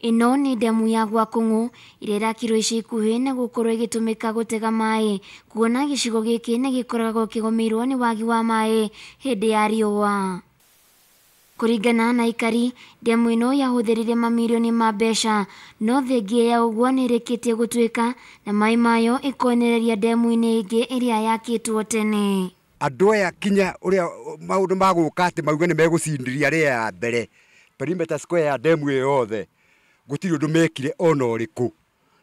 ino ni demu ya gwa kũng'ũ ĩrĩa ĩrakirwo ica ikuhĩ na gũkorwo ĩgĩtũmĩka gũtega maĩ kuona gĩcigo gĩkĩ nĩ gĩkoragwo kĩgũmĩirwo ni wagi wa maĩ hĩndĩ ya riũa kũringana na aikari ndemu ĩno yahũthĩrire mamirioni ma mbeca no thengia ya ũguo ni ĩrĩkĩtie gũtuĩka na maĩ mayo ĩkonereria demu inĩ ĩngĩ ĩrĩa yakĩtwo tene andũ aya kinya ũrĩa maũndũ magũka atĩ mauga nĩ megũcindĩria arĩa ya mbere perimeter square ya demu ĩyo gutiri undu mekire ona uriku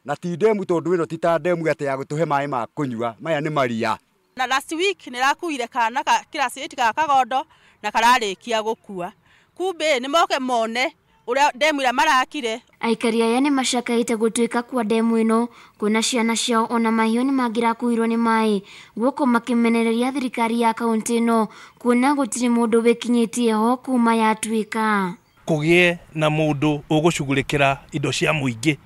na ti demu tondu ino ti ta demu ati ya gutuhe mai ma kunywa maya ni maria na last week ni rakuire kana ka class 8 ka kagondo na kararikia gukua kumbe ni moke mone uria demu ira marakire aikari aya ni macakaite gutuika kwa demu ino kuna ciana ciao ona mahiu ni magira kuirwo ni mai guko makimenereria thirikari ya kaunti ino kuna gutiri mundu wikinyitie ho kuma yatuika kugie na mundu ugucugulikira indo cia muingi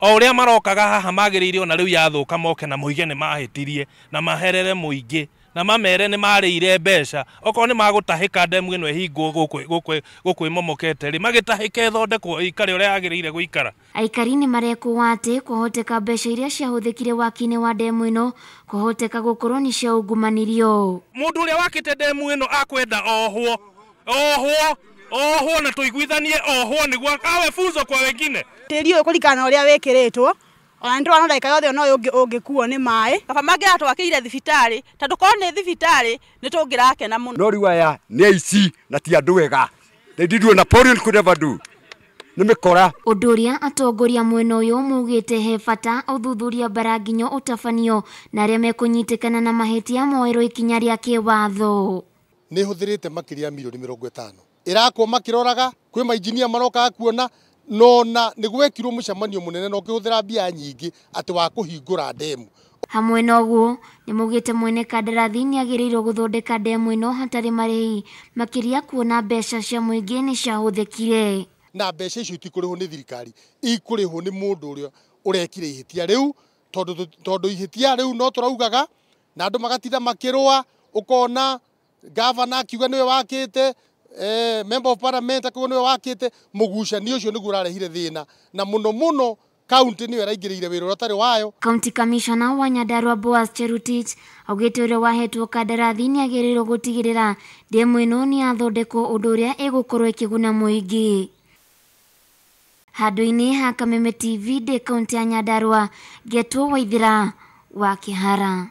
o uria marokaga haha magiriire ona riu yathuka moke na muige ni mahitirie na maherere muingi na mamere nä marä mbeca okorwo nä magutahika ka ndemu ä no ähingwo gå momokete rä magä tahä ke thondekwo ikare å rä a yagä rä ire gå ikara aikari nä marekåwa atä kwahoteka mbeca iria ciahåthä kire wakinä wa ndemu ä no kwahoteka gå korwo nä cia ungumanirio må ndå å rä a wakä te ä no akwenda ohwo ohwo ohwo na tuiguithanie ohwo niguo kawe funzo kwa wengine tiri uyu kulikana uria wikiritwo ona ndo tå rona yothe ona å yå å ngä kuo nä maä baba mangä ratwakä ire thibitari tandå korwo nä thibitarä nä tå ngä rakena må no no rä aya nä aici na ti andå ega ndiduo napoleon could never do nä mä kora å ndå å rä a atongoria mwena å yå he bata å thuthuria mbara na arä a na mahä tia moerwo ikinya rä a kä watho nä milioni mä rongo irakwo makiroraga kwä mainjinia marokaga kuona nona nä gwekirwo må cemanio må nene na å kä hå thä ra mbia nyingä atä wa kå hingå ra ndemu hamwe na ũguo nĩ mũgĩte mwene kandarathi nĩ agĩrĩirwo gũthondeka ndemu ĩno hatarĩ marĩhi makĩria kuona mbeca cia mũingĩ nĩ ciahũthĩkire na mbeca icio itikũrĩhwo nĩ thirikari ikũrĩhwo nĩ mũndũ ũrĩa ũrekire ihĩtia rĩu tondũ ihĩtia rĩu no tũraugaga na andũ magatinda makĩrũa ũkona gavana akiuga nĩwe wakĩte eh, member of parliament akorwo niwe wakite ni ucio niguo rarehire thina na muno muno kaunti niyo iraingirire wira uria utari wayo kaunti kamishona wa nyandarua boas cherutich augite uria wahetwo kandarathi ni agirirwo gutigirira demu ino ni yathondekwo undu uria igukorwo ikiguna muingi handu ini ha kameme tv ndĩ kaunti ya nyandarua ngetwo waithira wa kihara